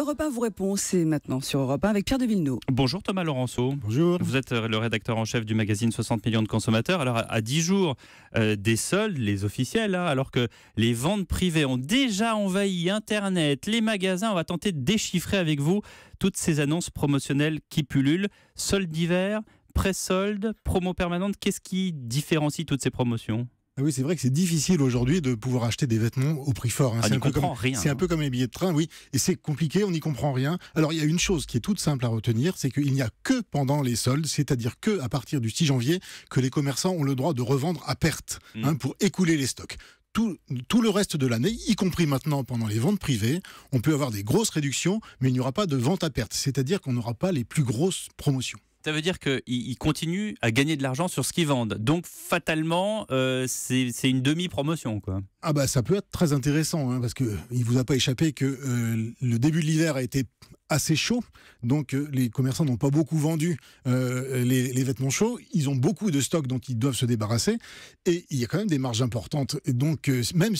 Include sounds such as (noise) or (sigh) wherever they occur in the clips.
Europe 1 vous répond, c'est maintenant sur Europe 1 avec Pierre de Villeneuve. Bonjour Thomas Laurenceau. Bonjour. Vous êtes euh, le rédacteur en chef du magazine 60 millions de consommateurs. Alors à 10 jours euh, des soldes, les officiels, hein, alors que les ventes privées ont déjà envahi Internet, les magasins, on va tenter de déchiffrer avec vous toutes ces annonces promotionnelles qui pullulent. Soldes d'hiver, pré-soldes, promo permanente, qu'est-ce qui différencie toutes ces promotions ah oui, c'est vrai que c'est difficile aujourd'hui de pouvoir acheter des vêtements au prix fort. Hein. Ah, c'est un, peu comme, rien, un peu comme les billets de train, oui. Et c'est compliqué, on n'y comprend rien. Alors il y a une chose qui est toute simple à retenir, c'est qu'il n'y a que pendant les soldes, c'est-à-dire que à partir du 6 janvier, que les commerçants ont le droit de revendre à perte hein, hmm. pour écouler les stocks. tout, le reste de l'année, y compris maintenant pendant les ventes privées, on peut avoir des grosses réductions, mais il n'y aura pas de vente à perte, c'est-à-dire qu'on n'aura pas les plus grosses promotions. Ça veut dire qu'ils continuent à gagner de l'argent sur ce qu'ils vendent. Donc, fatalement, euh, c'est une demi-promotion. quoi. Ah bah ça peut être très intéressant, hein, parce qu'il ne vous a pas échappé que euh, le début de l'hiver a été assez chaud. Donc euh, les commerçants n'ont pas beaucoup vendu euh, les, vêtements chauds. Ils ont beaucoup de stocks dont ils doivent se débarrasser. Et il y a quand même des marges importantes. Et donc euh, même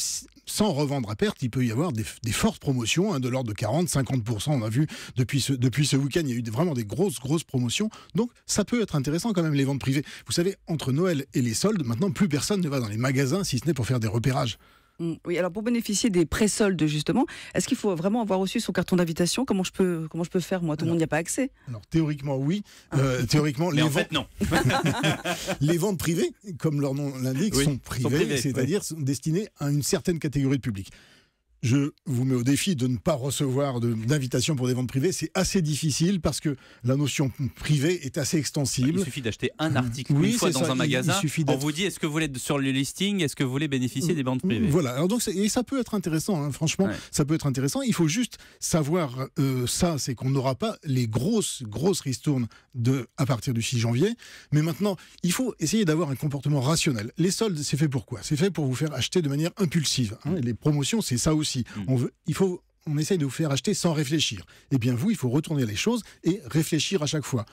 sans revendre à perte, il peut y avoir des, fortes promotions, hein, de l'ordre de 40-50%. On a vu depuis ce, depuis ce week-end, il y a eu vraiment des grosses, grosses promotions. Donc ça peut être intéressant quand même les ventes privées. Vous savez, entre Noël et les soldes, maintenant plus personne ne va dans les magasins si ce n'est pour faire des repérages. Mm. Oui, alors pour bénéficier des pré-soldes, justement, est-ce qu'il faut vraiment avoir reçu son carton d'invitation comment je, peux, comment je peux faire, moi Tout le monde n'y a pas accès Alors théoriquement, oui. Ah. Euh, théoriquement, les, ventes... non. (laughs) les ventes privées, comme leur nom l'indique, sont privées, c'est-à-dire sont destinées à une certaine catégorie de public je vous mets au défi de ne pas recevoir d'invitation pour des ventes privées. C'est assez difficile parce que la notion privée est assez extensible. Il suffit d'acheter un article une fois dans un magasin. on vous dit est-ce que vous voulez sur le listing, est-ce que vous voulez bénéficier des ventes privées Voilà. Alors donc et ça peut être intéressant. Hein. Franchement, ça peut être intéressant. Il faut juste savoir euh, ça, c'est qu'on n'aura pas les grosses grosses ristournes de à partir du 6 janvier. Mais maintenant, il faut essayer d'avoir un comportement rationnel. Les soldes, c'est fait pour quoi C'est fait pour vous faire acheter de manière impulsive. Hein. les promotions, c'est ça aussi. Mm. On veut, il faut, on essaye de vous faire acheter sans réfléchir. Eh bien, vous, il faut retourner les choses et réfléchir à chaque fois.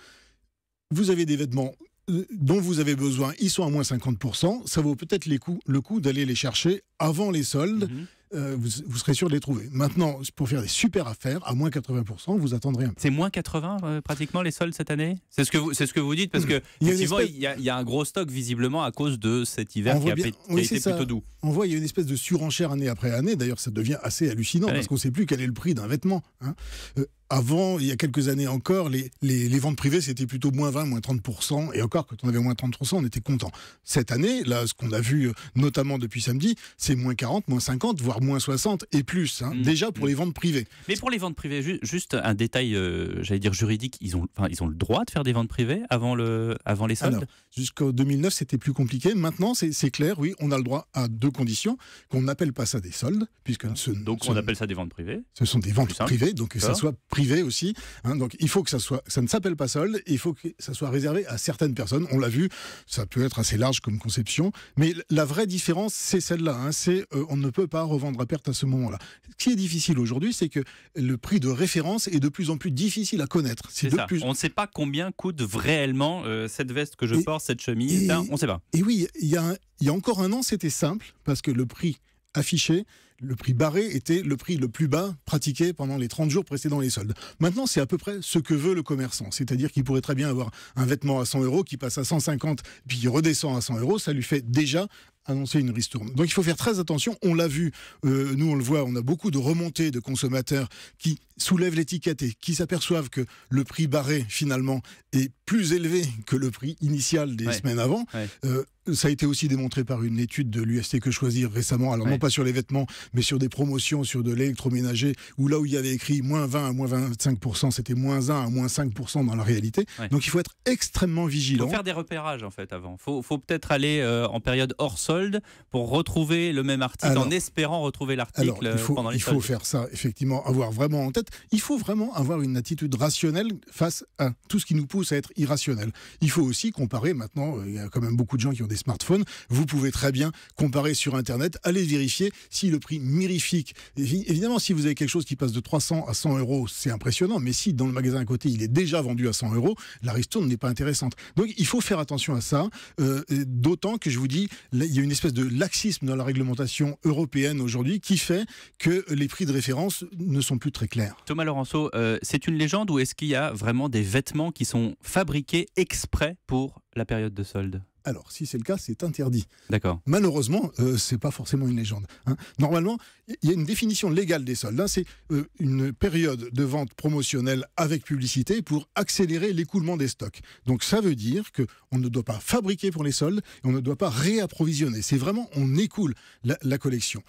Vous avez des vêtements euh, dont vous avez besoin, ils sont à moins 50%, ça vaut peut-être le coup d'aller les chercher avant les soldes. Mhm. Euh, vous, serez sûr de les trouver. Maintenant, pour faire des super affaires, à moins 80%, vous attendrez un peu. C'est moins 80 euh, pratiquement les soldes cette année C'est ce, que vous, ce que vous dites parce que il y, a un gros stock visiblement à cause de cet hiver qui a, été plutôt doux. On voit, il y a une espèce de surenchère année après année. D'ailleurs, ça devient assez hallucinant parce qu'on ne sait plus quel est le prix d'un vêtement. Hein. Euh, avant, il y a quelques années encore, les, les, ventes privées, c'était plutôt moins 20, moins 30%. Et encore, quand on avait moins 30%, on était content. Cette année, là, ce qu'on a vu, euh, notamment depuis samedi, c'est moins 40, moins 50, voire moins 60 et plus, hein, mm. déjà pour mm. les ventes privées. Mais pour les ventes privées, juste un détail, euh, j'allais dire juridique, ils ont, ils ont le droit de faire des ventes privées avant, le, avant les soldes Jusqu'en 2009, c'était plus compliqué. Maintenant, c'est clair, oui, on a le droit à deux conditions, qu'on n'appelle pas ça des soldes, puisque... Ah. donc on appelle ça des ventes privées Ce sont des ventes privées, donc que ça soit privé aussi. Hein. donc il faut que ça soit, ça ne s'appelle pas solde. Il faut que ça soit réservé à certaines personnes. On l'a vu, ça peut être assez large comme conception, mais la vraie différence c'est celle-là. Hein. c'est euh, on ne peut pas revendre à perte à ce moment-là. Ce qui est difficile aujourd'hui, c'est que le prix de référence est de plus en plus difficile à connaître. C'est de Plus... On ne sait pas combien coûte réellement euh, cette veste que je porte, cette chemise. Hein. on ne sait pas. Et oui, il y a, il y a encore un an, c'était simple parce que le prix affiché, le prix barré était le prix le plus bas pratiqué pendant les 30 jours précédant les soldes. Maintenant, c'est à peu près ce que veut le commerçant. C'est-à-dire qu'il pourrait très bien avoir un vêtement à 100 euros qui passe à 150 puis redescend à 100 euros. Ça lui fait déjà annoncer une ristourne. Donc il faut faire très attention. On l'a vu, euh, nous on le voit, on a beaucoup de remontées de consommateurs qui soulèvent l'étiquette et qui s'aperçoivent que le prix barré finalement est plus élevé que le prix initial des semaines avant. Euh, ça a été aussi démontré par une étude de l'UST que choisir récemment, alors non pas sur les vêtements, mais sur des promotions, sur de l'électroménager, où là où il y avait écrit moins 20 à moins 25%, c'était moins 1 à moins 5% dans la réalité. Donc il faut être extrêmement vigilant. Il faut faire des repérages en fait avant. Il faut, peut-être aller euh, en période hors solde pour retrouver le même article en espérant retrouver l'article pendant les Il faut faire ça, effectivement, avoir vraiment en tête. Il faut vraiment avoir une attitude rationnelle face à tout ce qui nous pousse à être irrationnel. Il faut aussi comparer maintenant, euh, il y a quand même beaucoup de gens qui ont des Smartphone, smartphones, vous pouvez très bien comparer sur Internet, aller vérifier si le prix mirifique, évidemment si vous avez quelque chose qui passe de 300 à 100 euros, c'est impressionnant, mais si dans le magasin à côté il est déjà vendu à 100 euros, la ristourne n'est pas intéressante. Donc il faut faire attention à ça, euh, d'autant que je vous dis, il y a une espèce de laxisme dans la réglementation européenne aujourd'hui qui fait que les prix de référence ne sont plus très clairs. Thomas Laurenceau, c'est une légende ou est-ce qu'il y a vraiment des vêtements qui sont fabriqués exprès pour la période de solde alors, si c'est le cas, c'est interdit. D'accord. Malheureusement, euh, ce n'est pas forcément une légende. Hein. Normalement, il y a une définition légale des soldes. Là, hein. C'est euh, une période de vente promotionnelle avec publicité pour accélérer l'écoulement des stocks. Donc, ça veut dire que on ne doit pas fabriquer pour les soldes et on ne doit pas réapprovisionner. C'est vraiment on écoule la, collection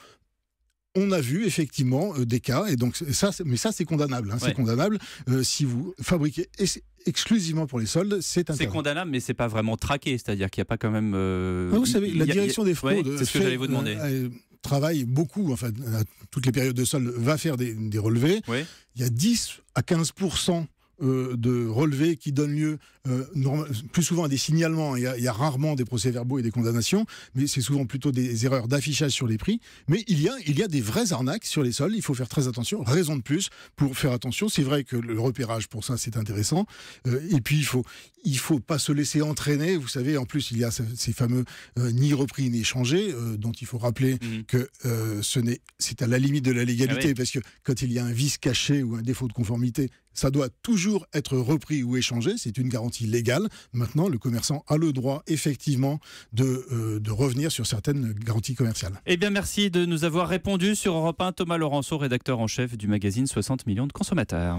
on a vu effectivement euh, des cas, et donc ça, mais ça c'est condamnable. Hein. C'est condamnable si vous fabriquez exclusivement pour les soldes, c'est interdit. C'est condamnable, mais c'est pas vraiment traqué, c'est-à-dire qu'il n'y a pas quand même. Euh, ah, vous savez, la direction des fraudes. c'est euh, vous demander. Euh, travaille beaucoup, enfin, à toutes les périodes de soldes, va faire des, relevés. Il y a 10 à 15 euh, de relevés qui donnent lieu euh, plus souvent à des signalements. Il y, a, rarement des procès-verbaux et des condamnations, mais c'est souvent plutôt des erreurs d'affichage sur les prix. Mais il y, a, il y a des vraies arnaques sur les sols. Il faut faire très attention. Raison de plus pour faire attention. C'est vrai que le repérage, pour ça, c'est intéressant. Euh, et puis, il faut, il faut pas se laisser entraîner. Vous savez, en plus, il y a ces fameux ni repris ni changés dont il faut rappeler mmh que ce n'est, c'est à la limite de la légalité, ah parce que quand il y a un vice caché ou un défaut de conformité, ça doit toujours être repris ou échangé, c'est une garantie légale. Maintenant, le commerçant a le droit effectivement de, euh, revenir sur certaines garanties commerciales. Eh bien, merci de nous avoir répondu sur Europe 1. Thomas Laurenceau, rédacteur en chef du magazine 60 millions de consommateurs.